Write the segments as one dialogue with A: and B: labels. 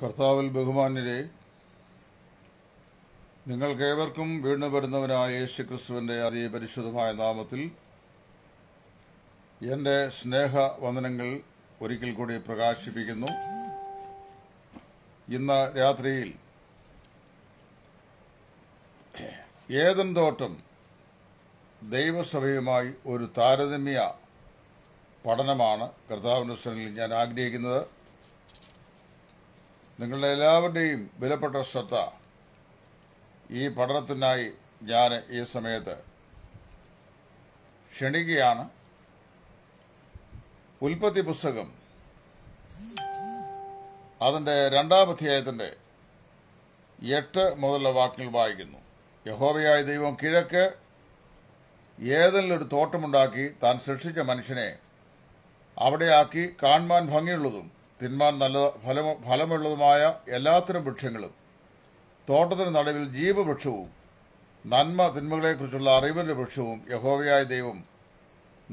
A: കർത്താവിൽ ബഹുമാന്യരെ നിങ്ങൾക്കേവർക്കും വീണ്ടും വരുന്നവനായ യേശു ക്രിസ്തുവിൻ്റെ അതിപരിശുദ്ധമായ നാമത്തിൽ എൻ്റെ സ്നേഹ വന്ദനങ്ങൾ ഒരിക്കൽ കൂടി പ്രകാശിപ്പിക്കുന്നു ഇന്ന് രാത്രിയിൽ ഏതെന്തോട്ടം ദൈവസഭയുമായി ഒരു താരതമ്യ പഠനമാണ് കർത്താവിൻ്റെ ഞാൻ ആഗ്രഹിക്കുന്നത് നിങ്ങളുടെ എല്ലാവരുടെയും വിലപ്പെട്ട ശ്രദ്ധ ഈ പഠനത്തിനായി ഞാൻ ഈ സമയത്ത് ക്ഷണിക്കുകയാണ് ഉൽപ്പത്തി പുസ്തകം അതിൻ്റെ രണ്ടാം അധ്യായത്തിൻ്റെ എട്ട് മുതലുള്ള വാക്കിൽ വായിക്കുന്നു യഹോവയായ ദൈവം കിഴക്ക് ഏതെങ്കിലും ഒരു തോട്ടമുണ്ടാക്കി താൻ സൃഷ്ടിച്ച മനുഷ്യനെ അവിടെയാക്കി കാണുവാൻ ഭംഗിയുള്ളതും തിന്മാൻ നല്ല ഫലം ഫലമുള്ളതുമായ എല്ലാത്തരം വൃക്ഷങ്ങളും തോട്ടത്തിന് നടുവിൽ ജീവവൃക്ഷവും നന്മ തിന്മകളെക്കുറിച്ചുള്ള അറിവിൻ്റെ വൃക്ഷവും യഹോവയായ ദൈവം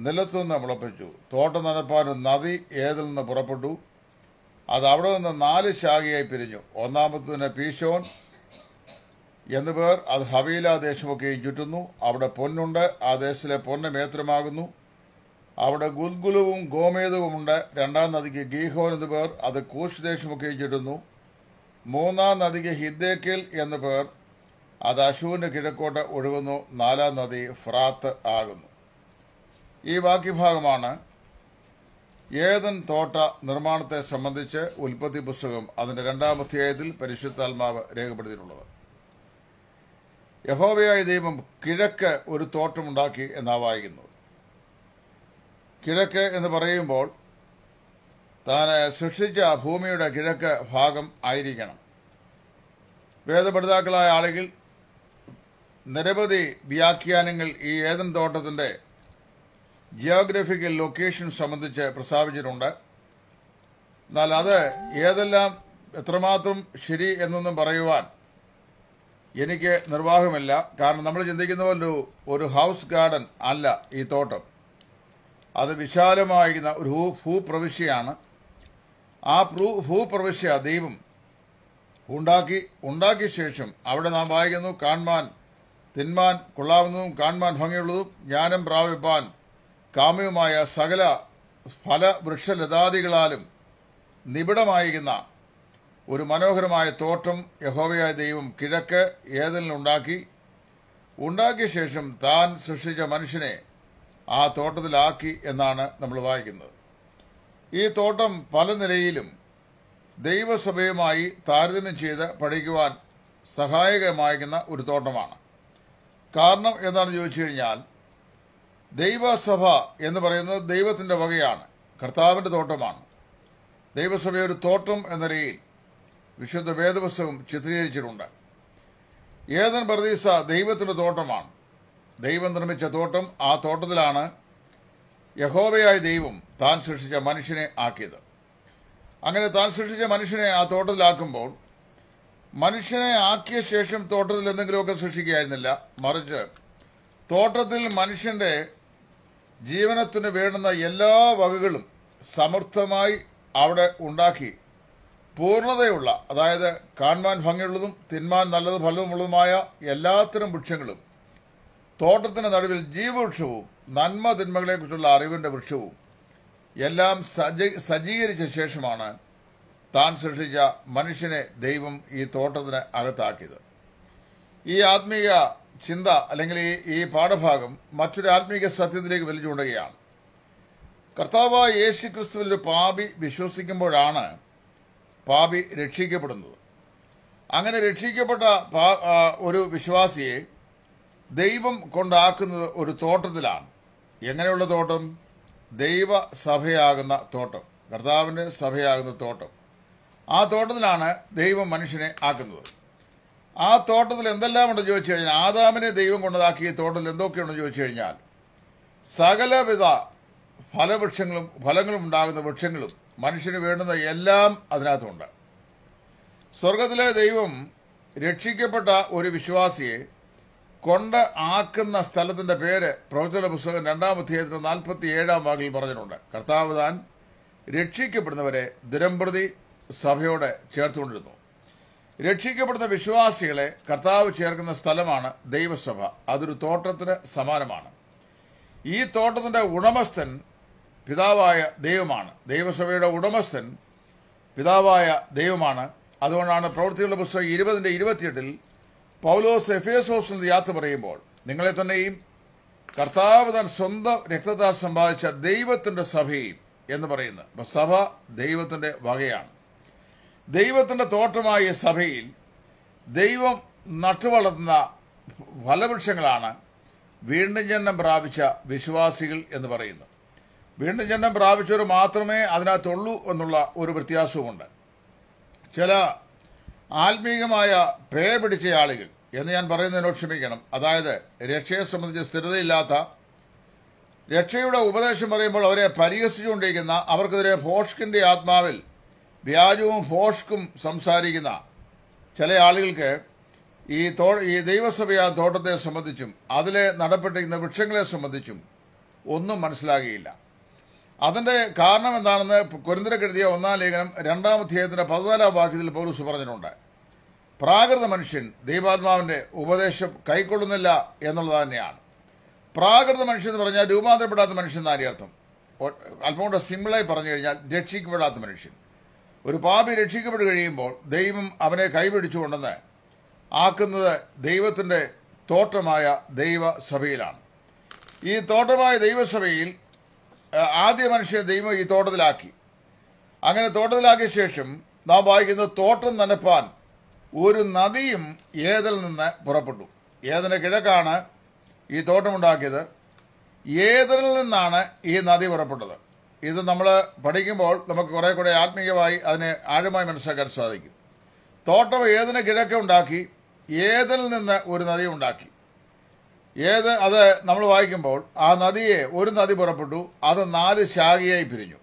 A: നിലത്തു നിന്ന് മുളപ്പിച്ചു തോട്ടം നനപ്പാൻ നദി ഏതിൽ നിന്ന് പുറപ്പെട്ടു അത് അവിടെ നിന്ന് നാല് ശാഖയായി പിരിഞ്ഞു ഒന്നാമത്തതിന് പീശോൻ എന്നുപേർ അത് ഹവീല ദേശമൊക്കെയും ചുറ്റുന്നു അവിടെ പൊന്നുണ്ട് ആ ദേശത്തിലെ പൊന്ന് മേത്രമാകുന്നു അവിടെ ഗുൽഗുലുവും ഉണ്ട് രണ്ടാം നദിക്ക് ഗീഹോൻ എന്നു പേർ അത് കൂഷ് ദേശമൊക്കെ ചുറ്റുന്നു മൂന്നാം നദിക്ക് ഹിദ്ദേക്കിൽ എന്നു പേർ അത് അശുവിൻ്റെ കിഴക്കോട്ട് ഒഴുകുന്നു നാലാം നദി ഫ്രാത്ത് ആകുന്നു ഈ ബാക്കി ഭാഗമാണ് ഏതൻ തോട്ട നിർമ്മാണത്തെ സംബന്ധിച്ച് ഉൽപ്പത്തി പുസ്തകം അതിൻ്റെ രണ്ടാം അധ്യായത്തിൽ പരിശുദ്ധാത്മാവ് രേഖപ്പെടുത്തിയിട്ടുള്ളത് യഹോവയായ ദൈവം കിഴക്ക് ഒരു തോട്ടമുണ്ടാക്കി എന്നാ വായിക്കുന്നു കിഴക്ക് എന്ന് പറയുമ്പോൾ താൻ സൃഷ്ടിച്ച ഭൂമിയുടെ കിഴക്ക് ഭാഗം ആയിരിക്കണം വേദപഠിതാക്കളായ ആളുകൾ നിരവധി വ്യാഖ്യാനങ്ങൾ ഈ ഏതൻ തോട്ടത്തിൻ്റെ ജിയോഗ്രഫിക്കൽ ലൊക്കേഷൻ സംബന്ധിച്ച് പ്രസ്താവിച്ചിട്ടുണ്ട് എന്നാൽ അത് ഏതെല്ലാം എത്രമാത്രം ശരി എന്നൊന്നും പറയുവാൻ എനിക്ക് നിർവാഹമില്ല കാരണം നമ്മൾ ചിന്തിക്കുന്ന പോലൊരു ഒരു ഹൗസ് ഗാർഡൻ അല്ല ഈ തോട്ടം അത് വിശാലമായ ഒരു ഭൂപ്രവിശ്യയാണ് ആ ഭൂ ഭൂപ്രവിശ്യ ദൈവം ഉണ്ടാക്കി ഉണ്ടാക്കിയ ശേഷം അവിടെ നാം വായിക്കുന്നു കാൺമാൻ തിന്മാൻ കൊള്ളാവുന്നതും കാൺമാൻ ഭംഗിയുള്ളതും ജ്ഞാനം പ്രാപിപ്പാൻ കാമ്യവുമായ സകല ഫല വൃക്ഷലതാദികളാലും നിബിഡമായിരിക്കുന്ന ഒരു മനോഹരമായ തോട്ടം യഹോവയായ ദൈവം കിഴക്ക് ഏതെങ്കിലും ഉണ്ടാക്കി ഉണ്ടാക്കിയ ശേഷം താൻ സൃഷ്ടിച്ച മനുഷ്യനെ ആ തോട്ടത്തിലാക്കി എന്നാണ് നമ്മൾ വായിക്കുന്നത് ഈ തോട്ടം പല നിലയിലും ദൈവസഭയുമായി താരതമ്യം ചെയ്ത് പഠിക്കുവാൻ സഹായകമായിരിക്കുന്ന ഒരു തോട്ടമാണ് കാരണം എന്താണെന്ന് ചോദിച്ചു കഴിഞ്ഞാൽ ദൈവസഭ എന്ന് പറയുന്നത് ദൈവത്തിൻ്റെ വകയാണ് കർത്താവിൻ്റെ തോട്ടമാണ് ദൈവസഭ ഒരു തോട്ടം എന്ന നിലയിൽ വിശുദ്ധ വേദപുസ്തകം ചിത്രീകരിച്ചിട്ടുണ്ട് ഏതൻ പ്രതീസ ദൈവത്തിൻ്റെ തോട്ടമാണ് ദൈവം നിർമ്മിച്ച തോട്ടം ആ തോട്ടത്തിലാണ് യഹോവയായ ദൈവം താൻ സൃഷ്ടിച്ച മനുഷ്യനെ ആക്കിയത് അങ്ങനെ താൻ സൃഷ്ടിച്ച മനുഷ്യനെ ആ തോട്ടത്തിലാക്കുമ്പോൾ മനുഷ്യനെ ആക്കിയ ശേഷം തോട്ടത്തിൽ എന്തെങ്കിലുമൊക്കെ സൃഷ്ടിക്കുകയായിരുന്നില്ല മറിച്ച് തോട്ടത്തിൽ മനുഷ്യൻ്റെ ജീവനത്തിന് വേണ്ടുന്ന എല്ലാ വകകളും സമർത്ഥമായി അവിടെ ഉണ്ടാക്കി പൂർണ്ണതയുള്ള അതായത് കാണുവാൻ ഭംഗിയുള്ളതും തിന്മാൻ നല്ലതും ഫലവുമുള്ളതുമായ എല്ലാത്തരം വൃക്ഷങ്ങളും തോട്ടത്തിന് നടുവിൽ ജീവവൃക്ഷവും നന്മ തിന്മകളെക്കുറിച്ചുള്ള അറിവിൻ്റെ വൃക്ഷവും എല്ലാം സജ്ജീകരിച്ച ശേഷമാണ് താൻ സൃഷ്ടിച്ച മനുഷ്യനെ ദൈവം ഈ തോട്ടത്തിന് അകത്താക്കിയത് ഈ ആത്മീയ ചിന്ത അല്ലെങ്കിൽ ഈ ഈ പാഠഭാഗം മറ്റൊരു ആത്മീയ സത്യത്തിലേക്ക് വലിച്ചുകൊണ്ടുകയാണ് കർത്താവായ യേശു ക്രിസ്തുവിൽ പാപി വിശ്വസിക്കുമ്പോഴാണ് പാപി രക്ഷിക്കപ്പെടുന്നത് അങ്ങനെ രക്ഷിക്കപ്പെട്ട ഒരു വിശ്വാസിയെ ദൈവം കൊണ്ടാക്കുന്നത് ഒരു തോട്ടത്തിലാണ് എങ്ങനെയുള്ള തോട്ടം ദൈവ സഭയാകുന്ന തോട്ടം കർത്താവിൻ്റെ സഭയാകുന്ന തോട്ടം ആ തോട്ടത്തിലാണ് ദൈവം മനുഷ്യനെ ആക്കുന്നത് ആ തോട്ടത്തിൽ എന്തെല്ലാം ഉണ്ടെന്ന് ചോദിച്ചു കഴിഞ്ഞാൽ ആദാമിനെ ദൈവം കൊണ്ടതാക്കിയ തോട്ടത്തിൽ എന്തൊക്കെയുണ്ടെന്ന് ചോദിച്ചു കഴിഞ്ഞാൽ സകലവിധ ഫലവൃക്ഷങ്ങളും ഫലങ്ങളും ഉണ്ടാകുന്ന വൃക്ഷങ്ങളും മനുഷ്യന് വേണ്ടുന്ന എല്ലാം അതിനകത്തുണ്ട് സ്വർഗത്തിലെ ദൈവം രക്ഷിക്കപ്പെട്ട ഒരു വിശ്വാസിയെ കൊണ്ട് ആക്കുന്ന സ്ഥലത്തിൻ്റെ പേര് പ്രവചന പുസ്തകം രണ്ടാം അധ്യായത്തിന് നാൽപ്പത്തി ഏഴാം വാക്കിൽ പറഞ്ഞിട്ടുണ്ട് കർത്താവ് താൻ രക്ഷിക്കപ്പെടുന്നവരെ ദിനംപ്രതി സഭയോടെ ചേർത്തുകൊണ്ടിരുന്നു രക്ഷിക്കപ്പെടുന്ന വിശ്വാസികളെ കർത്താവ് ചേർക്കുന്ന സ്ഥലമാണ് ദൈവസഭ അതൊരു തോട്ടത്തിന് സമാനമാണ് ഈ തോട്ടത്തിൻ്റെ ഉടമസ്ഥൻ പിതാവായ ദൈവമാണ് ദൈവസഭയുടെ ഉടമസ്ഥൻ പിതാവായ ദൈവമാണ് അതുകൊണ്ടാണ് പ്രവൃത്തികളുടെ പുസ്തകം ഇരുപതിൻ്റെ ഇരുപത്തിയെട്ടിൽ പൗലോസ് എഫേസ് ഹോസ്റ്റൽ യാത്ര പറയുമ്പോൾ നിങ്ങളെ തന്നെയും കർത്താവ് താൻ സ്വന്തം രക്തത്താൽ സമ്പാദിച്ച ദൈവത്തിൻ്റെ സഭയും എന്ന് പറയുന്നത് അപ്പം സഭ ദൈവത്തിൻ്റെ വകയാണ് ദൈവത്തിൻ്റെ തോട്ടമായ സഭയിൽ ദൈവം നട്ടുവളർത്തുന്ന ഫലവൃക്ഷങ്ങളാണ് വീണ്ടും ജനം പ്രാപിച്ച വിശ്വാസികൾ എന്ന് പറയുന്നു വീണ്ടും ജനം പ്രാപിച്ചവർ മാത്രമേ അതിനകത്തുള്ളൂ എന്നുള്ള ഒരു വ്യത്യാസവുമുണ്ട് ചില ആത്മീകമായ പേ പിടിച്ച ആളുകൾ എന്ന് ഞാൻ പറയുന്നതിനോട് ക്ഷമിക്കണം അതായത് രക്ഷയെ സംബന്ധിച്ച് സ്ഥിരതയില്ലാത്ത രക്ഷയുടെ ഉപദേശം പറയുമ്പോൾ അവരെ പരിഹസിച്ചുകൊണ്ടിരിക്കുന്ന അവർക്കെതിരെ ഫോഷ്കിൻ്റെ ആത്മാവിൽ വ്യാജവും ഫോഷ്കും സംസാരിക്കുന്ന ചില ആളുകൾക്ക് ഈ തോ ഈ ദൈവസഭയാ തോട്ടത്തെ സംബന്ധിച്ചും അതിലെ നടപ്പെട്ടിരിക്കുന്ന വൃക്ഷങ്ങളെ സംബന്ധിച്ചും ഒന്നും മനസ്സിലാകുകയില്ല അതിൻ്റെ കാരണം എന്താണെന്ന് കുരുന്തരക്കെഴുതിയ ഒന്നാം ലേഖനം രണ്ടാം അധ്യായത്തിൻ്റെ പതിനാലാം വാക്യത്തിൽ പോലീസ് പറഞ്ഞിട്ടുണ്ട് പ്രാകൃത മനുഷ്യൻ ദൈവാത്മാവിൻ്റെ ഉപദേശം കൈക്കൊള്ളുന്നില്ല എന്നുള്ളത് തന്നെയാണ് പ്രാകൃത മനുഷ്യൻ എന്ന് പറഞ്ഞാൽ രൂപാന്തരപ്പെടാത്ത മനുഷ്യൻ എന്നാണ് അർത്ഥം അല്പം കൂടെ സിമ്പിളായി പറഞ്ഞു കഴിഞ്ഞാൽ രക്ഷിക്കപ്പെടാത്ത മനുഷ്യൻ ഒരു പാപി രക്ഷിക്കപ്പെട്ട് കഴിയുമ്പോൾ ദൈവം അവനെ കൈപിടിച്ചുകൊണ്ടെന്ന് ആക്കുന്നത് ദൈവത്തിൻ്റെ തോട്ടമായ ദൈവസഭയിലാണ് ഈ തോട്ടമായ ദൈവസഭയിൽ ആദ്യ മനുഷ്യനെ ദൈവം ഈ തോട്ടത്തിലാക്കി അങ്ങനെ തോട്ടത്തിലാക്കിയ ശേഷം നാം വായിക്കുന്ന തോട്ടം നനപ്പാൻ ഒരു നദിയും ഏതിൽ നിന്ന് പുറപ്പെട്ടു ഏതിൻ്റെ കിഴക്കാണ് ഈ തോട്ടമുണ്ടാക്കിയത് ഏതിൽ നിന്നാണ് ഈ നദി പുറപ്പെട്ടത് ഇത് നമ്മൾ പഠിക്കുമ്പോൾ നമുക്ക് കുറേ കൂടെ ആത്മീയമായി അതിനെ ആഴമായി മനസ്സിലാക്കാൻ സാധിക്കും തോട്ടം ഏതിന് കിഴക്ക് ഉണ്ടാക്കി ഏതിൽ നിന്ന് ഒരു നദി ഉണ്ടാക്കി ഏത് അത് നമ്മൾ വായിക്കുമ്പോൾ ആ നദിയെ ഒരു നദി പുറപ്പെട്ടു അത് നാല് ശാഖയായി പിരിഞ്ഞു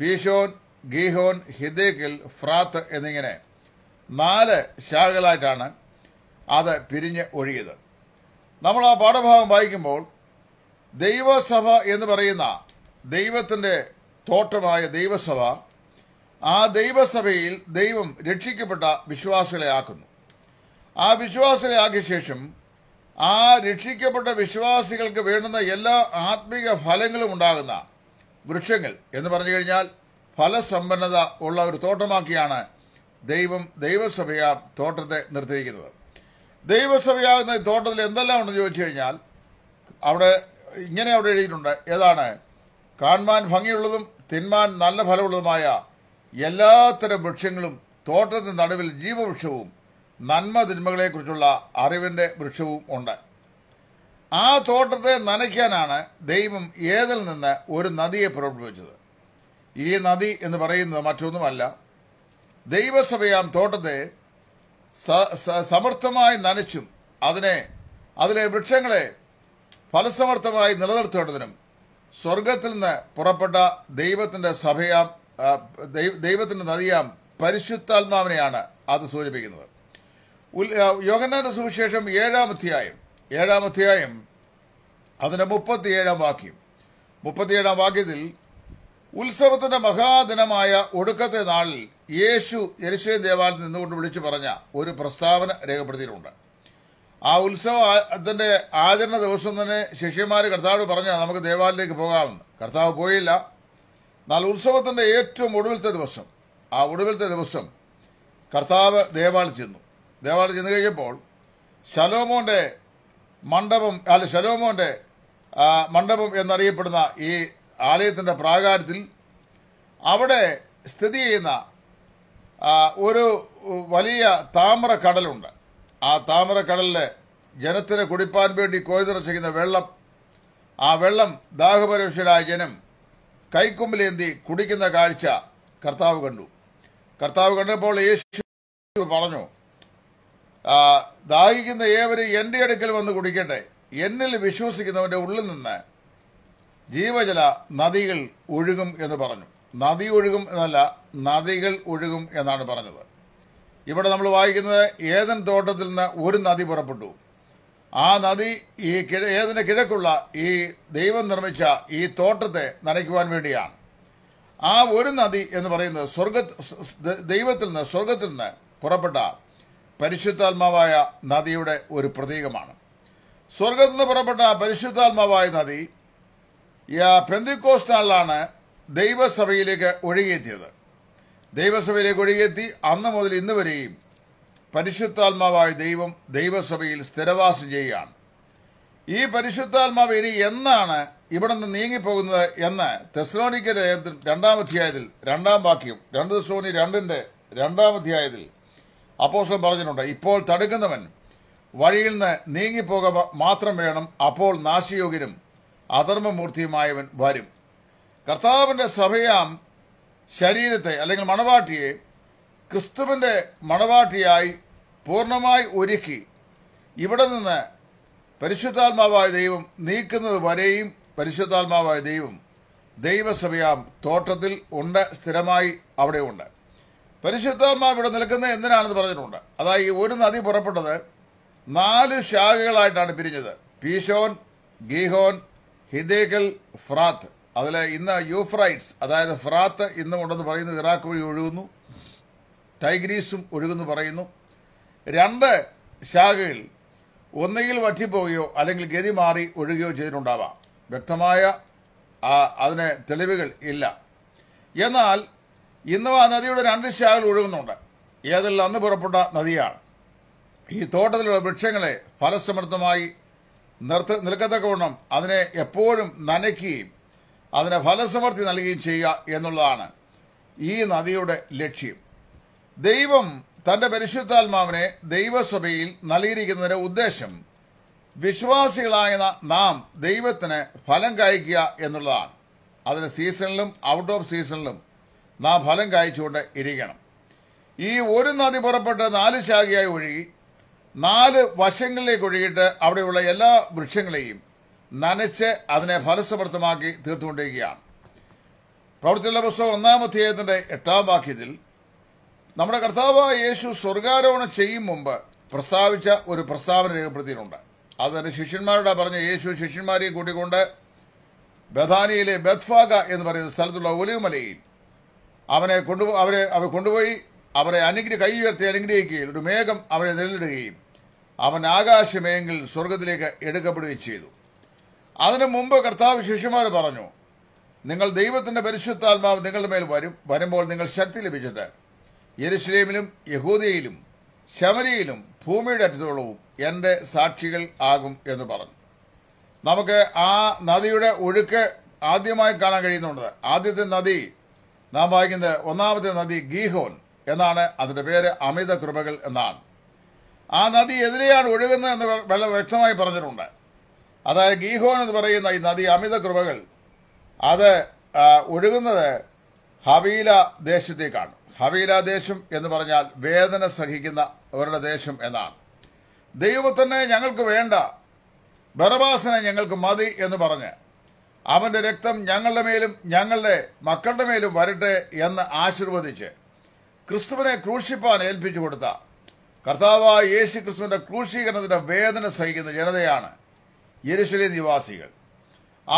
A: പീഷോൻ ഗീഹോൻ ഹിദേക്കിൽ ഫ്രാത്ത് എന്നിങ്ങനെ നാല് ശാഖകളായിട്ടാണ് അത് പിരിഞ്ഞ് ഒഴുകിയത് നമ്മൾ ആ പാഠഭാഗം വായിക്കുമ്പോൾ ദൈവസഭ എന്ന് പറയുന്ന ദൈവത്തിൻ്റെ തോട്ടമായ ദൈവസഭ ആ ദൈവസഭയിൽ ദൈവം രക്ഷിക്കപ്പെട്ട വിശ്വാസികളെ ആക്കുന്നു ആ വിശ്വാസികളെ ആക്കിയ ശേഷം ആ രക്ഷിക്കപ്പെട്ട വിശ്വാസികൾക്ക് വേണ്ടുന്ന എല്ലാ ആത്മീക ഫലങ്ങളും ഉണ്ടാകുന്ന വൃക്ഷങ്ങൾ എന്ന് പറഞ്ഞു കഴിഞ്ഞാൽ ഫലസമ്പന്നത ഉള്ള ഒരു തോട്ടമാക്കിയാണ് ദൈവം ദൈവസഭയാ തോട്ടത്തെ നിർത്തിയിരിക്കുന്നത് ദൈവസഭയാകുന്ന തോട്ടത്തിൽ എന്തെല്ലാം ഉണ്ടെന്ന് ചോദിച്ചു കഴിഞ്ഞാൽ അവിടെ ഇങ്ങനെ അവിടെ എഴുതിയിട്ടുണ്ട് ഏതാണ് കാണുവാൻ ഭംഗിയുള്ളതും തിന്മാൻ നല്ല ഫലമുള്ളതുമായ എല്ലാത്തരം വൃക്ഷങ്ങളും തോട്ടത്തിന് നടുവിൽ ജീവവൃക്ഷവും നന്മ തിന്മകളെക്കുറിച്ചുള്ള അറിവിൻ്റെ വൃക്ഷവും ഉണ്ട് ആ തോട്ടത്തെ നനയ്ക്കാനാണ് ദൈവം ഏതിൽ നിന്ന് ഒരു നദിയെ പുറപ്പെടുവിച്ചത് ഈ നദി എന്ന് പറയുന്നത് മറ്റൊന്നുമല്ല ദൈവസഭയാം തോട്ടത്തെ സമർത്ഥമായി നനച്ചും അതിനെ അതിലെ വൃക്ഷങ്ങളെ ഫലസമർത്ഥമായി നിലനിർത്തേണ്ടതിനും സ്വർഗത്തിൽ നിന്ന് പുറപ്പെട്ട ദൈവത്തിൻ്റെ സഭയാം ദൈവത്തിൻ്റെ നദിയാം പരിശുദ്ധാത്മാവിനെയാണ് അത് സൂചിപ്പിക്കുന്നത് യോഗനാന്റെ സുവിശേഷം ഏഴാം അധ്യായം ഏഴാം അധ്യായം അതിൻ്റെ മുപ്പത്തിയേഴാം വാക്യം മുപ്പത്തിയേഴാം വാക്യത്തിൽ ഉത്സവത്തിൻ്റെ മഹാദിനമായ ഒടുക്കത്തെ നാളിൽ യേശു ജെറുസലേം ദേവാലയത്തിൽ നിന്നുകൊണ്ട് വിളിച്ചു പറഞ്ഞ ഒരു പ്രസ്താവന രേഖപ്പെടുത്തിയിട്ടുണ്ട് ആ അതിൻ്റെ ആചരണ ദിവസം തന്നെ ശിഷ്യന്മാർ കർത്താവ് പറഞ്ഞു നമുക്ക് ദേവാലയത്തിലേക്ക് പോകാമെന്ന് കർത്താവ് പോയില്ല എന്നാൽ ഉത്സവത്തിൻ്റെ ഏറ്റവും ഒടുവിലത്തെ ദിവസം ആ ഒടുവിലത്തെ ദിവസം കർത്താവ് ദേവാലയം ചെന്നു ദേവാലയം ചെന്ന് കഴിഞ്ഞപ്പോൾ ശലോമോൻ്റെ മണ്ഡപം അല്ല ശലോമോൻ്റെ മണ്ഡപം എന്നറിയപ്പെടുന്ന ഈ ആലയത്തിൻ്റെ പ്രാകാരത്തിൽ അവിടെ സ്ഥിതി ചെയ്യുന്ന ഒരു വലിയ താമര കടലുണ്ട് ആ താമര കടലിലെ ജനത്തിന് കുടിപ്പാൻ വേണ്ടി കൊയ്തിറച്ചിരിക്കുന്ന വെള്ളം ആ വെള്ളം ദാഹപരവശരായ ജനം കൈക്കുമ്പിലേന്തി കുടിക്കുന്ന കാഴ്ച കർത്താവ് കണ്ടു കർത്താവ് കണ്ടപ്പോൾ യേശു പറഞ്ഞു ദാഹിക്കുന്ന ഏവരും എൻ്റെ അടുക്കൽ വന്ന് കുടിക്കട്ടെ എന്നിൽ വിശ്വസിക്കുന്നവൻ്റെ ഉള്ളിൽ നിന്ന് ജീവജല നദികൾ ഒഴുകും എന്ന് പറഞ്ഞു നദി ഒഴുകും എന്നല്ല നദികൾ ഒഴുകും എന്നാണ് പറഞ്ഞത് ഇവിടെ നമ്മൾ വായിക്കുന്നത് ഏതൻ തോട്ടത്തിൽ നിന്ന് ഒരു നദി പുറപ്പെട്ടു ആ നദി ഈ കിഴ ഏതിന് കിഴക്കുള്ള ഈ ദൈവം നിർമ്മിച്ച ഈ തോട്ടത്തെ നനയ്ക്കുവാൻ വേണ്ടിയാണ് ആ ഒരു നദി എന്ന് പറയുന്നത് സ്വർഗ ദൈവത്തിൽ നിന്ന് സ്വർഗത്തിൽ നിന്ന് പുറപ്പെട്ട പരിശുദ്ധാത്മാവായ നദിയുടെ ഒരു പ്രതീകമാണ് സ്വർഗത്തിൽ നിന്ന് പുറപ്പെട്ട പരിശുദ്ധാത്മാവായ നദി പെന്തിക്കോസ് നാളിലാണ് ദൈവസഭയിലേക്ക് ഒഴുകിയെത്തിയത് ദൈവസഭയിലേക്ക് ഒഴുകിയെത്തി അന്ന് മുതൽ ഇന്ന് വരെയും പരിശുദ്ധാത്മാവായ ദൈവം ദൈവസഭയിൽ സ്ഥിരവാസം ചെയ്യുകയാണ് ഈ പരിശുദ്ധാത്മാവ് ഇനി എന്നാണ് ഇവിടെ നിന്ന് നീങ്ങിപ്പോകുന്നത് എന്ന് തെസ്ലോണിക്ക രണ്ടാം അധ്യായത്തിൽ രണ്ടാം വാക്യം രണ്ട് ദിവസോണി രണ്ടിൻ്റെ രണ്ടാം അധ്യായത്തിൽ അപ്പോസ്റ്റം പറഞ്ഞിട്ടുണ്ട് ഇപ്പോൾ തടുക്കുന്നവൻ വഴിയിൽ നിന്ന് നീങ്ങിപ്പോക മാത്രം വേണം അപ്പോൾ നാശയോഗ്യനും അധർമ്മമൂർത്തിയുമായവൻ വരും കർത്താവിൻ്റെ സഭയാം ശരീരത്തെ അല്ലെങ്കിൽ മണവാട്ടിയെ ക്രിസ്തുവിൻ്റെ മണവാട്ടിയായി പൂർണ്ണമായി ഒരുക്കി ഇവിടെ നിന്ന് പരിശുദ്ധാത്മാവായ ദൈവം നീക്കുന്നത് വരെയും പരിശുദ്ധാത്മാവായ ദൈവം ദൈവസഭയാം തോട്ടത്തിൽ ഉണ്ട് സ്ഥിരമായി അവിടെ ഉണ്ട് പരിശുദ്ധാത്മാവ് ഇവിടെ നിൽക്കുന്നത് എന്തിനാണെന്ന് പറഞ്ഞിട്ടുണ്ട് അതായത് ഒരു നദി പുറപ്പെട്ടത് നാല് ശാഖകളായിട്ടാണ് പിരിഞ്ഞത് പീശോൻ ഗീഹോൻ ഹിദേക്കൽ ഫ്രാത്ത് അതിൽ ഇന്ന് യൂഫ്രൈറ്റ്സ് അതായത് ഫ്രാത്ത് ഇന്നും ഉണ്ടെന്ന് പറയുന്നു ഇറാഖ് വഴി ഒഴുകുന്നു ടൈഗ്രീസും ഒഴുകുന്നു പറയുന്നു രണ്ട് ശാഖയിൽ ഒന്നുകിൽ വറ്റിപ്പോവുകയോ അല്ലെങ്കിൽ ഗതി മാറി ഒഴുകുകയോ ചെയ്തിട്ടുണ്ടാവാം വ്യക്തമായ അതിന് തെളിവുകൾ ഇല്ല എന്നാൽ ഇന്ന് ആ നദിയുടെ രണ്ട് ശാഖകൾ ഒഴുകുന്നുണ്ട് ഏതിൽ അന്ന് പുറപ്പെട്ട നദിയാണ് ഈ തോട്ടത്തിലുള്ള വൃക്ഷങ്ങളെ ഫലസമൃദ്ധമായി നിർത്ത് നിൽക്കത്തക്കവണ്ണം അതിനെ എപ്പോഴും നനയ്ക്കുകയും അതിന് ഫലസമൃദ്ധി നൽകുകയും ചെയ്യുക എന്നുള്ളതാണ് ഈ നദിയുടെ ലക്ഷ്യം ദൈവം തന്റെ പരിശുദ്ധാത്മാവിനെ ദൈവസഭയിൽ നൽകിയിരിക്കുന്നതിന്റെ ഉദ്ദേശം വിശ്വാസികളായ നാം ദൈവത്തിന് ഫലം കായ്ക്കുക എന്നുള്ളതാണ് അതിന് സീസണിലും ഔട്ട് ഓഫ് സീസണിലും നാം ഫലം കായ്ച്ചുകൊണ്ട് ഇരിക്കണം ഈ ഒരു നദി പുറപ്പെട്ട് നാല് ശാഖയായി ഒഴുകി നാല് വശങ്ങളിലേക്ക് ഒഴുകിയിട്ട് അവിടെയുള്ള എല്ലാ വൃക്ഷങ്ങളെയും നനച്ച് അതിനെ ഫലസമർത്ഥമാക്കി തീർത്തുകൊണ്ടിരിക്കുകയാണ് പ്രവർത്തിയുള്ള പുസ്തകം ഒന്നാം അധ്യായത്തിൻ്റെ എട്ടാം വാക്യത്തിൽ നമ്മുടെ കർത്താവായ യേശു സ്വർഗാരോഹണം ചെയ്യും മുമ്പ് പ്രസ്താവിച്ച ഒരു പ്രസ്താവന രേഖപ്പെടുത്തിയിട്ടുണ്ട് അത് തന്നെ ശിഷ്യന്മാരോട് പറഞ്ഞ യേശു ശിഷ്യന്മാരെയും കൂട്ടിക്കൊണ്ട് ബഥാനിയിലെ ബത്ഫാഗ എന്ന് പറയുന്ന സ്ഥലത്തുള്ള ഒലിവുമലയിൽ അവനെ കൊണ്ടു അവരെ അവർ കൊണ്ടുപോയി അവരെ അനുഗ്രഹ കൈ ഉയർത്തി അനുഗ്രഹിക്കുകയും ഒരു മേഘം അവരെ നെല്ലിടുകയും അവൻ ആകാശമേങ്കിൽ സ്വർഗത്തിലേക്ക് എടുക്കപ്പെടുകയും ചെയ്തു അതിനു മുമ്പ് കർത്താവ് ശിഷ്യന്മാർ പറഞ്ഞു നിങ്ങൾ ദൈവത്തിൻ്റെ പരിശുദ്ധാത്മാവ് നിങ്ങളുടെ മേൽ വരും വരുമ്പോൾ നിങ്ങൾ ശക്തി ലഭിച്ചത് യെരുസലേമിലും യഹൂദയിലും ശമരിയിലും ഭൂമിയുടെ അറ്റത്തോളവും എൻ്റെ സാക്ഷികൾ ആകും എന്ന് പറഞ്ഞു നമുക്ക് ആ നദിയുടെ ഒഴുക്ക് ആദ്യമായി കാണാൻ കഴിയുന്നുണ്ട് ആദ്യത്തെ നദി നാം വായിക്കുന്നത് ഒന്നാമത്തെ നദി ഗീഹോൻ എന്നാണ് അതിൻ്റെ പേര് അമിത കൃപകൾ എന്നാണ് ആ നദി എതിരെയാണ് ഒഴുകുന്നത് എന്ന് വളരെ വ്യക്തമായി പറഞ്ഞിട്ടുണ്ട് അതായത് ഗീഹോൻ എന്ന് പറയുന്ന ഈ നദി അമിത കൃപകൾ അത് ഒഴുകുന്നത് ഹവീല ദേശത്തേക്കാണ് ഹവീല ദേശം എന്ന് പറഞ്ഞാൽ വേദന സഹിക്കുന്ന അവരുടെ ദേശം എന്നാണ് ദൈവത്തിനെ ഞങ്ങൾക്ക് വേണ്ട ബറബാസനെ ഞങ്ങൾക്ക് മതി എന്ന് പറഞ്ഞ് അവന്റെ രക്തം ഞങ്ങളുടെ മേലും ഞങ്ങളുടെ മക്കളുടെ മേലും വരട്ടെ എന്ന് ആശീർവദിച്ച് ക്രിസ്തുവിനെ ക്രൂശിപ്പാൻ ഏൽപ്പിച്ചു കൊടുത്ത കർത്താവായ യേശു ക്രിസ്തുവിന്റെ ക്രൂശീകരണത്തിന്റെ വേദന സഹിക്കുന്ന ജനതയാണ് യെരുശലേം നിവാസികൾ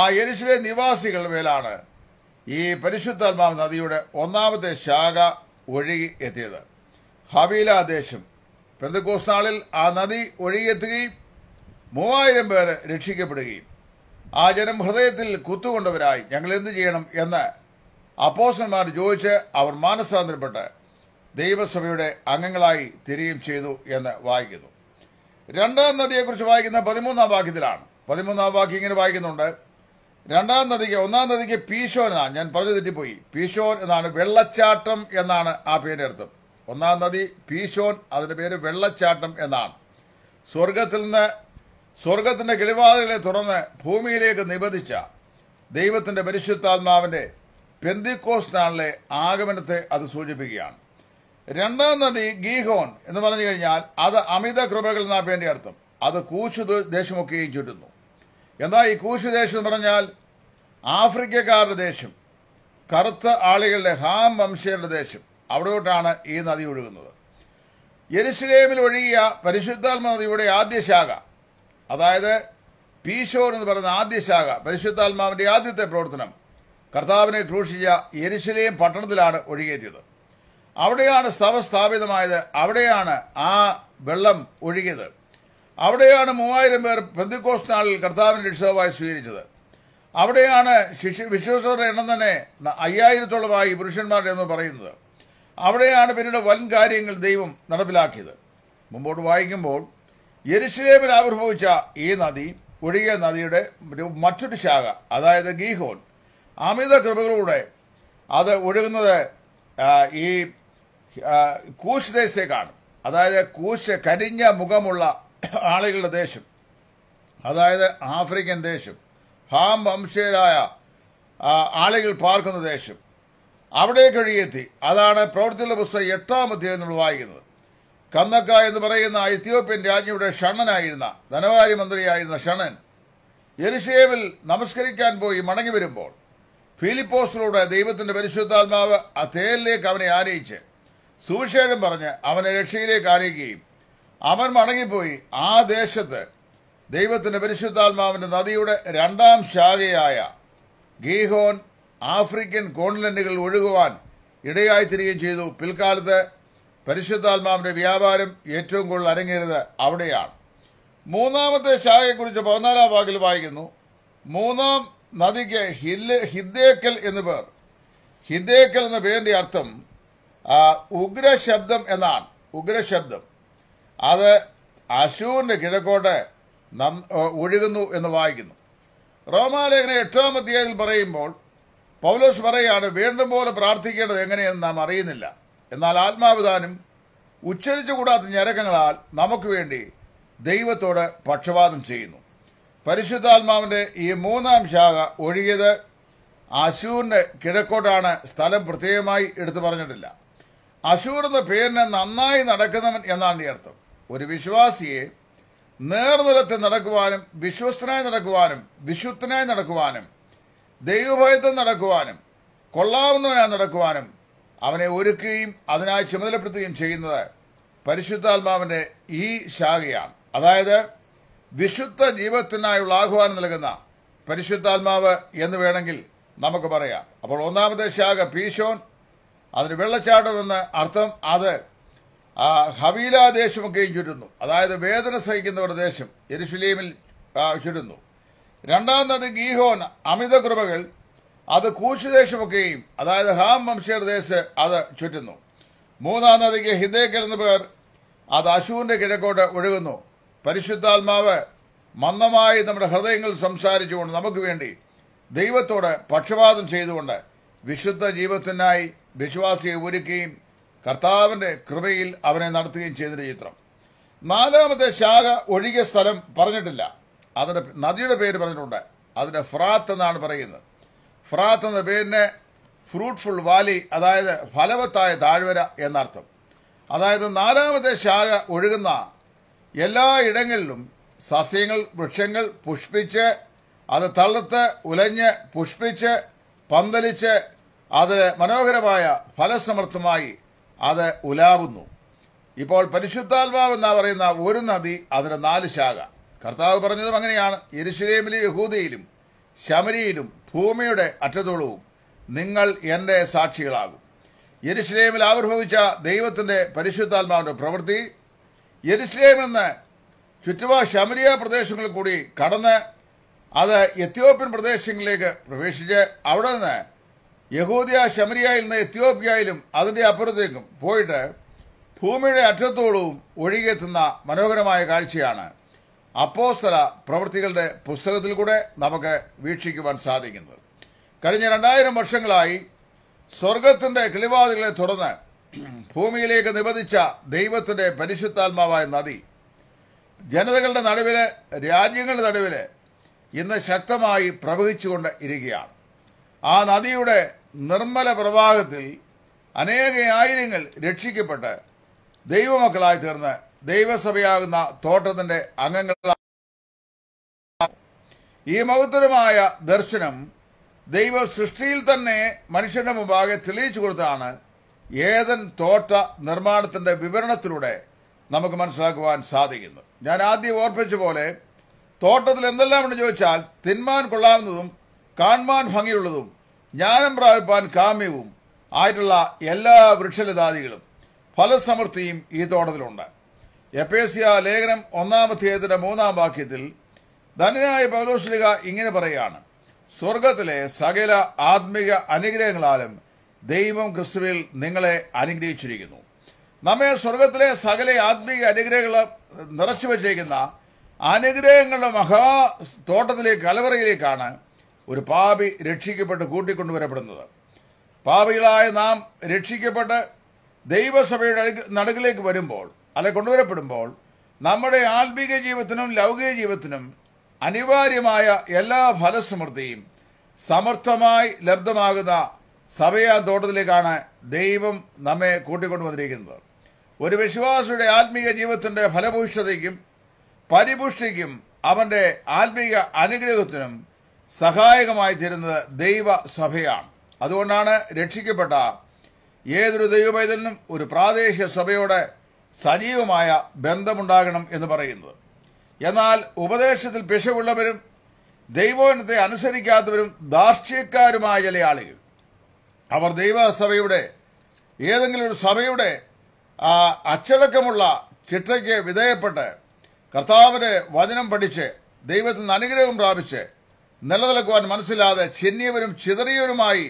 A: ആ യെരുശലേം നിവാസികൾ മേലാണ് ഈ പരിശുദ്ധാത്മാവ് നദിയുടെ ഒന്നാമത്തെ ശാഖ ഒഴുകി എത്തിയത് ഹവീല ദേശം പെന്തുക്കോസ് നാളിൽ ആ നദി ഒഴുകിയെത്തുകയും മൂവായിരം പേര് രക്ഷിക്കപ്പെടുകയും ആ ജനം ഹൃദയത്തിൽ കുത്തുകൊണ്ടവരായി ഞങ്ങൾ എന്തു ചെയ്യണം എന്ന് അപ്പോസന്മാർ ചോദിച്ച് അവർ മാനസാന്തരപ്പെട്ട് ദൈവസഭയുടെ അംഗങ്ങളായി തിരികെയും ചെയ്തു എന്ന് വായിക്കുന്നു രണ്ടാം നദിയെക്കുറിച്ച് വായിക്കുന്ന പതിമൂന്നാം വാക്യത്തിലാണ് പതിമൂന്നാം വാക്യം ഇങ്ങനെ വായിക്കുന്നുണ്ട് രണ്ടാം നദിക്ക് ഒന്നാം നദിക്ക് പീശോൻ എന്നാണ് ഞാൻ പറഞ്ഞു തെറ്റിപ്പോയി പീശോൻ എന്നാണ് വെള്ളച്ചാട്ടം എന്നാണ് ആ പേരിൻ്റെ അർത്ഥം ഒന്നാം നദി പീശോൻ അതിൻ്റെ പേര് വെള്ളച്ചാട്ടം എന്നാണ് സ്വർഗത്തിൽ നിന്ന് സ്വർഗത്തിൻ്റെ കിളിവാതിലെ തുറന്ന് ഭൂമിയിലേക്ക് നിബന്ധിച്ച ദൈവത്തിൻ്റെ പരിശുദ്ധാത്മാവിൻ്റെ പെന്തിക്കോസ് നാളിലെ ആഗമനത്തെ അത് സൂചിപ്പിക്കുകയാണ് രണ്ടാം നദി ഗീഹോൺ എന്ന് പറഞ്ഞു കഴിഞ്ഞാൽ അത് അമിത കൃപകൾ എന്നാ വേണ്ടി അർത്ഥം അത് കൂശു ദേശമൊക്കെയും ചുറ്റുന്നു എന്നാൽ ഈ കൂശു ദേശം എന്ന് പറഞ്ഞാൽ ആഫ്രിക്കക്കാരുടെ ദേശം കറുത്ത ആളുകളുടെ ഹാം വംശീയരുടെ ദേശം അവിടോട്ടാണ് ഈ നദി ഒഴുകുന്നത് യെരുസലേമിൽ ഒഴുകിയ പരിശുദ്ധാത്മ നദിയുടെ ആദ്യ ശാഖ അതായത് പീശോർ എന്ന് പറയുന്ന ആദ്യ ശാഖ പരിശുദ്ധാത്മാവിൻ്റെ ആദ്യത്തെ പ്രവർത്തനം കർത്താവിനെ ക്രൂശിച്ച യെരുസലേം പട്ടണത്തിലാണ് ഒഴുകിയെത്തിയത് അവിടെയാണ് സ്തവ സ്ഥാപിതമായത് അവിടെയാണ് ആ വെള്ളം ഒഴുകിയത് അവിടെയാണ് മൂവായിരം പേർ പെന്തിക്കോസ് നാളിൽ കർത്താവിൻ്റെ ഉത്സവമായി സ്വീകരിച്ചത് അവിടെയാണ് ശിശു വിശ്വസരുടെ എണ്ണം തന്നെ അയ്യായിരത്തോളമായി പുരുഷന്മാരുടെ എന്ന് പറയുന്നത് അവിടെയാണ് പിന്നീട് വൻ കാര്യങ്ങൾ ദൈവം നടപ്പിലാക്കിയത് മുമ്പോട്ട് വായിക്കുമ്പോൾ യെരുസലേമിൽ ആവിർഭവിച്ച ഈ നദി ഒഴുകിയ നദിയുടെ മറ്റൊരു ശാഖ അതായത് ഗീഹോൻ അമിത കൃപകളിലൂടെ അത് ഒഴുകുന്നത് ഈ കൂശ് ദേശത്തേക്കാണ് അതായത് കൂശ് കരിഞ്ഞ മുഖമുള്ള ആളുകളുടെ ദേശം അതായത് ആഫ്രിക്കൻ ദേശം ഹാം വംശീയരായ ആളുകൾ പാർക്കുന്ന ദേശം അവിടേക്ക് ഒഴുകിയെത്തി അതാണ് പ്രവൃത്തിയുടെ പുസ്തകം എട്ടാം അധ്യായം നമ്മൾ വായിക്കുന്നത് കന്നക്ക എന്ന് പറയുന്ന എത്യോപ്യൻ രാജ്ഞിയുടെ ഷണ്ണനായിരുന്ന ധനകാര്യമന്ത്രിയായിരുന്ന ഷണൻ യെരുഷേമിൽ നമസ്കരിക്കാൻ പോയി മടങ്ങി വരുമ്പോൾ ഫിലിപ്പോസിലൂടെ ദൈവത്തിന്റെ പരിശുദ്ധാത്മാവ് ആ തേലിലേക്ക് അവനെ ആനയിച്ച് സുവിശേഷം പറഞ്ഞ് അവനെ രക്ഷയിലേക്ക് ആനയിക്കുകയും അവൻ മടങ്ങിപ്പോയി ആ ദേശത്ത് ദൈവത്തിന്റെ പരിശുദ്ധാത്മാവിന്റെ നദിയുടെ രണ്ടാം ശാഖയായ ഗീഹോൻ ആഫ്രിക്കൻ കോണ്ടിനെന്റുകളിൽ ഒഴുകുവാൻ ഇടയായിത്തീരുകയും ചെയ്തു പിൽക്കാലത്ത് പരിശുദ്ധാത്മാവിന്റെ വ്യാപാരം ഏറ്റവും കൂടുതൽ അരങ്ങേറിയത് അവിടെയാണ് മൂന്നാമത്തെ ശാഖയെക്കുറിച്ച് പതിനാലാം വാക്കിൽ വായിക്കുന്നു മൂന്നാം നദിക്ക് ഹില്ല് ഹിദ്ദേക്കൽ എന്ന് പേർ ഹിദ്ദേക്കൽ എന്ന പേരിന്റെ അർത്ഥം ഉഗ്രശബ്ദം എന്നാണ് ഉഗ്രശബ്ദം അത് അശൂറിന്റെ കിഴക്കോട്ട് ഒഴുകുന്നു എന്ന് വായിക്കുന്നു റോമാലേഖന എട്ടാം അധ്യായത്തിൽ പറയുമ്പോൾ പൗലോസ് പറയാണ് വീണ്ടും പോലെ പ്രാർത്ഥിക്കേണ്ടത് എങ്ങനെയെന്ന് നാം അറിയുന്നില്ല എന്നാൽ ആത്മാവിധാനം ഉച്ചരിച്ചുകൂടാത്ത ഞരക്കങ്ങളാൽ നമുക്ക് വേണ്ടി ദൈവത്തോട് പക്ഷപാതം ചെയ്യുന്നു പരിശുദ്ധാത്മാവിൻ്റെ ഈ മൂന്നാം ശാഖ ഒഴുകിയത് അശൂറിൻ്റെ കിഴക്കോട്ടാണ് സ്ഥലം പ്രത്യേകമായി എടുത്തു പറഞ്ഞിട്ടില്ല അശൂർ എന്ന പേരിന് നന്നായി നടക്കുന്നവൻ എന്നാണ് ഈ അർത്ഥം ഒരു വിശ്വാസിയെ നേർനിലത്തിൽ നടക്കുവാനും വിശ്വസ്തനായി നടക്കുവാനും വിശുദ്ധനായി നടക്കുവാനും ദൈവഭയത്തം നടക്കുവാനും കൊള്ളാവുന്നവനായി നടക്കുവാനും അവനെ ഒരുക്കുകയും അതിനായി ചുമതലപ്പെടുത്തുകയും ചെയ്യുന്നത് പരിശുദ്ധാത്മാവിൻ്റെ ഈ ശാഖയാണ് അതായത് വിശുദ്ധ ജീവത്തിനായുള്ള ആഹ്വാനം നൽകുന്ന പരിശുദ്ധാത്മാവ് എന്ന് വേണമെങ്കിൽ നമുക്ക് പറയാം അപ്പോൾ ഒന്നാമത്തെ ശാഖ പീശോൻ അതിന് വെള്ളച്ചാട്ടം എന്ന് അർത്ഥം അത് ഹവീല ദേശമൊക്കെയും ചുരുന്നു അതായത് വേദന സഹിക്കുന്ന ഒരു ദേശം എരുഷലീമിൽ ചുരുന്നു രണ്ടാമത് ഗീഹോൻ അമിത കൃപകൾ അത് കൂശുദേശമൊക്കെയും അതായത് ഹാം വംശീയർ ദേശ് അത് ചുറ്റുന്നു മൂന്നാം നദിക്ക് ഹിന്ദേക്കൽ എന്ന പേർ അത് അശുവിൻ്റെ കിഴക്കോട്ട് ഒഴുകുന്നു പരിശുദ്ധാത്മാവ് മന്ദമായി നമ്മുടെ ഹൃദയങ്ങൾ സംസാരിച്ചുകൊണ്ട് നമുക്ക് വേണ്ടി ദൈവത്തോട് പക്ഷപാതം ചെയ്തുകൊണ്ട് വിശുദ്ധ ജീവിതത്തിനായി വിശ്വാസിയെ ഒരുക്കുകയും കർത്താവിൻ്റെ കൃപയിൽ അവനെ നടത്തുകയും ചെയ്തിൻ്റെ ചിത്രം നാലാമത്തെ ശാഖ ഒഴികിയ സ്ഥലം പറഞ്ഞിട്ടില്ല അതിൻ്റെ നദിയുടെ പേര് പറഞ്ഞിട്ടുണ്ട് അതിൻ്റെ ഫ്രാത്ത് എന്നാണ് പറയുന്നത് ഫ്രാത്ത് എന്ന പേരിനെ ഫ്രൂട്ട്ഫുൾ വാലി അതായത് ഫലവത്തായ താഴ്വര എന്നർത്ഥം അതായത് നാലാമത്തെ ശാഖ ഒഴുകുന്ന എല്ലാ ഇടങ്ങളിലും സസ്യങ്ങൾ വൃക്ഷങ്ങൾ പുഷ്പിച്ച് അത് തളർത്ത് ഉലഞ്ഞ് പുഷ്പിച്ച് പന്തലിച്ച് അതിൽ മനോഹരമായ ഫലസമർത്ഥമായി അത് ഉലാവുന്നു ഇപ്പോൾ പരിശുദ്ധാത്മാവ് എന്നാ പറയുന്ന ഒരു നദി അതിന് നാല് ശാഖ കർത്താവ് പറഞ്ഞതും അങ്ങനെയാണ് യെരുഷലേമിലും യഹൂദയിലും ശമരിയിലും ഭൂമിയുടെ അറ്റത്തോളവും നിങ്ങൾ എൻ്റെ സാക്ഷികളാകും യെരുസലേമിൽ ആവിർഭവിച്ച ദൈവത്തിൻ്റെ പരിശുദ്ധാത്മാവിൻ്റെ പ്രവൃത്തി യെരുസലേമിൽ നിന്ന് ചുറ്റുപാ ശമരിയ പ്രദേശങ്ങളിൽ കൂടി കടന്ന് അത് എത്യോപ്യൻ പ്രദേശങ്ങളിലേക്ക് പ്രവേശിച്ച് അവിടെ നിന്ന് യഹൂദിയ ശമരിയയിൽ നിന്ന് എത്യോപ്യയിലും അതിൻ്റെ അപ്പുറത്തേക്കും പോയിട്ട് ഭൂമിയുടെ അറ്റത്തോളവും ഒഴുകിയെത്തുന്ന മനോഹരമായ കാഴ്ചയാണ് അപ്പോസ്തല പ്രവൃത്തികളുടെ പുസ്തകത്തിൽ കൂടെ നമുക്ക് വീക്ഷിക്കുവാൻ സാധിക്കുന്നത് കഴിഞ്ഞ രണ്ടായിരം വർഷങ്ങളായി സ്വർഗത്തിൻ്റെ കിളിവാതികളെ തുടർന്ന് ഭൂമിയിലേക്ക് നിബന്ധിച്ച ദൈവത്തിൻ്റെ പരിശുദ്ധാത്മാവായ നദി ജനതകളുടെ നടുവിൽ രാജ്യങ്ങളുടെ നടുവിൽ ഇന്ന് ശക്തമായി പ്രവഹിച്ചുകൊണ്ട് ഇരിക്കുകയാണ് ആ നദിയുടെ നിർമ്മല പ്രവാഹത്തിൽ അനേക ആയിരങ്ങൾ രക്ഷിക്കപ്പെട്ട് ദൈവമക്കളായി തീർന്ന് ദൈവസഭയാകുന്ന തോട്ടത്തിന്റെ അംഗങ്ങൾ ഈ മഹത്തരമായ ദർശനം ദൈവ സൃഷ്ടിയിൽ തന്നെ മനുഷ്യന്റെ മുമ്പാകെ തെളിയിച്ചു കൊടുത്താണ് ഏതൻ തോട്ട നിർമ്മാണത്തിന്റെ വിവരണത്തിലൂടെ നമുക്ക് മനസ്സിലാക്കുവാൻ സാധിക്കുന്നു ഞാൻ ആദ്യം ഓർപ്പിച്ച പോലെ തോട്ടത്തിൽ എന്തെല്ലാമെന്ന് ചോദിച്ചാൽ തിന്മാൻ കൊള്ളാവുന്നതും കാൺമാൻ ഭംഗിയുള്ളതും ജ്ഞാനം പ്രാപിപ്പാൻ കാമ്യവും ആയിട്ടുള്ള എല്ലാ വൃക്ഷലതാദികളും ഫലസമൃദ്ധിയും ഈ തോട്ടത്തിലുണ്ട് എപ്പേസിയ ലേഖനം ഒന്നാമധ്യേയത്തിൻ്റെ മൂന്നാം വാക്യത്തിൽ ധനനായ പൗലോസ്ലിക ഇങ്ങനെ പറയുകയാണ് സ്വർഗത്തിലെ സകല ആത്മീക അനുഗ്രഹങ്ങളാലും ദൈവം ക്രിസ്തുവിൽ നിങ്ങളെ അനുഗ്രഹിച്ചിരിക്കുന്നു നമ്മെ സ്വർഗത്തിലെ സകല ആത്മീക അനുഗ്രഹങ്ങൾ നിറച്ചു വച്ചേക്കുന്ന അനുഗ്രഹങ്ങളുടെ മഹാ തോട്ടത്തിലേക്ക് കലവറയിലേക്കാണ് ഒരു പാപി രക്ഷിക്കപ്പെട്ട് കൂട്ടിക്കൊണ്ടുവരപ്പെടുന്നത് പാപികളായ നാം രക്ഷിക്കപ്പെട്ട് ദൈവസഭയുടെ നടുകിലേക്ക് വരുമ്പോൾ അല്ലെ കൊണ്ടുവരപ്പെടുമ്പോൾ നമ്മുടെ ആത്മീക ജീവിതത്തിനും ലൗകിക ജീവിതത്തിനും അനിവാര്യമായ എല്ലാ ഫലസമൃദ്ധിയും സമർത്ഥമായി ലബ്ധമാകുന്ന സഭയാ തോട്ടത്തിലേക്കാണ് ദൈവം നമ്മെ കൂട്ടിക്കൊണ്ടുവന്നിരിക്കുന്നത് ഒരു വിശ്വാസിയുടെ ആത്മീക ജീവിതത്തിൻ്റെ ഫലഭൂഷ്ഠതയ്ക്കും പരിപുഷ്ടിക്കും അവൻ്റെ ആത്മീക അനുഗ്രഹത്തിനും സഹായകമായി തീരുന്നത് ദൈവസഭയാണ് അതുകൊണ്ടാണ് രക്ഷിക്കപ്പെട്ട ഏതൊരു ദൈവപൈതലിനും ഒരു പ്രാദേശിക സഭയോടെ സജീവമായ ബന്ധമുണ്ടാകണം എന്ന് പറയുന്നത് എന്നാൽ ഉപദേശത്തിൽ പിശവുള്ളവരും ദൈവോനത്തെ അനുസരിക്കാത്തവരും ദാർഷ്ട്യക്കാരുമായ ചില ആളുകൾ അവർ ദൈവസഭയുടെ ഏതെങ്കിലും ഒരു സഭയുടെ അച്ചടക്കമുള്ള ചിട്ടയ്ക്ക് വിധേയപ്പെട്ട് കർത്താവിൻ്റെ വചനം പഠിച്ച് ദൈവത്തിൽ നിന്ന് അനുഗ്രഹം പ്രാപിച്ച് നിലനിൽക്കുവാൻ മനസ്സിലാതെ ചെന്നിയവരും ചിതറിയവരുമായി